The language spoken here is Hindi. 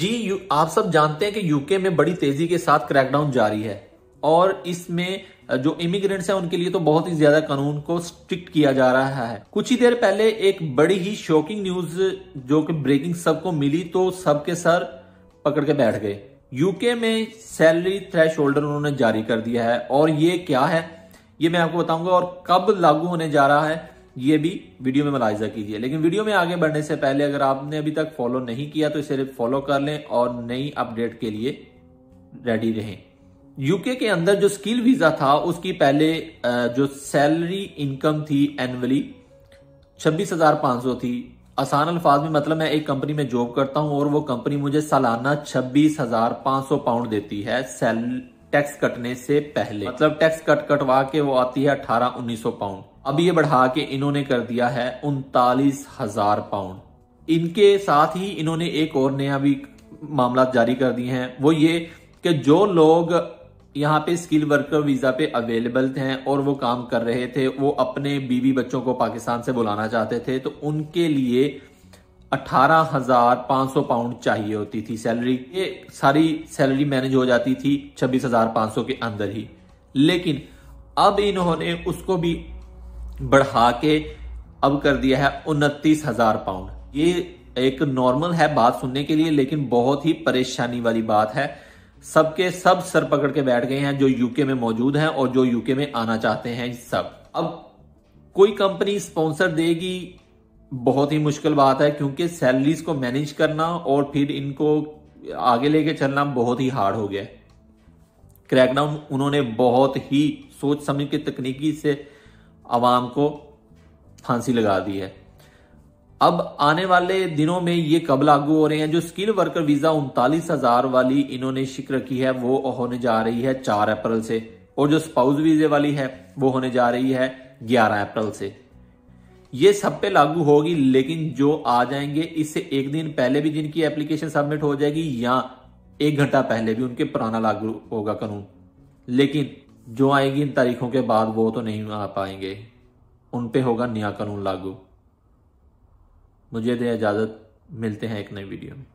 जी यू, आप सब जानते हैं कि यूके में बड़ी तेजी के साथ क्रैकडाउन जारी है और इसमें जो इमिग्रेंट्स हैं उनके लिए तो बहुत ही ज्यादा कानून को स्ट्रिक्ट किया जा रहा है कुछ ही देर पहले एक बड़ी ही शॉकिंग न्यूज जो कि ब्रेकिंग सबको मिली तो सबके सर पकड़ के बैठ गए यूके में सैलरी थ्रेश होल्डर उन्होंने जारी कर दिया है और ये क्या है ये मैं आपको बताऊंगा और कब लागू होने जा रहा है ये भी वीडियो में मुलायजा कीजिए लेकिन वीडियो में आगे बढ़ने से पहले अगर आपने अभी तक फॉलो नहीं किया तो इसे फॉलो कर लें और नई अपडेट के लिए रेडी रहें यूके के अंदर जो स्किल वीजा था उसकी पहले जो सैलरी इनकम थी एनुअली छब्बीस हजार पांच सौ थी आसान अल्फाज में मतलब मैं एक कंपनी में जॉब करता हूं और वो कंपनी मुझे सालाना छब्बीस हजार पांच सौ पाउंड देती है सैल टैक्स कटने से पहले मतलब टैक्स कट कटवा के वो आती है अठारह उन्नीस सौ पाउंड अब ये बढ़ा के इन्होंने कर दिया है उनतालीस हजार पाउंड इनके साथ ही इन्होंने एक और नया भी मामला जारी कर दिए हैं वो ये कि जो लोग यहाँ पे स्किल वर्कर वीजा पे अवेलेबल थे और वो काम कर रहे थे वो अपने बीवी बच्चों को पाकिस्तान से बुलाना चाहते थे तो उनके लिए 18,500 हजार पांच सौ पाउंड चाहिए होती थी सैलरी ये सारी सैलरी मैनेज हो जाती थी छब्बीस हजार पांच सौ के अंदर ही लेकिन अब इन्होंने उसको भी बढ़ा के अब कर दिया है उनतीस हजार पाउंड ये एक नॉर्मल है बात सुनने के लिए लेकिन बहुत ही परेशानी वाली बात है सबके सब सर पकड़ के बैठ गए हैं जो यूके में मौजूद हैं और जो यूके में आना चाहते हैं सब अब कोई कंपनी स्पॉन्सर देगी बहुत ही मुश्किल बात है क्योंकि सैलरीज को मैनेज करना और फिर इनको आगे लेके चलना बहुत ही हार्ड हो गया है क्रैकडाउन उन्होंने बहुत ही सोच समझ के तकनीकी से आवाम को फांसी लगा दी है अब आने वाले दिनों में ये कब लागू हो रहे हैं जो स्किल वर्कर वीजा उनतालीस हजार वाली इन्होंने शिक्र की है वो होने जा रही है चार अप्रैल से और जो स्पाउस वीजे वाली है वो होने जा रही है ग्यारह अप्रैल से ये सब पे लागू होगी लेकिन जो आ जाएंगे इससे एक दिन पहले भी जिनकी एप्लीकेशन सबमिट हो जाएगी या एक घंटा पहले भी उनके पुराना लागू होगा कानून लेकिन जो आएगी इन तारीखों के बाद वो तो नहीं आ पाएंगे उन पे होगा नया कानून लागू मुझे दे तो इजाज़त मिलते हैं एक नई वीडियो में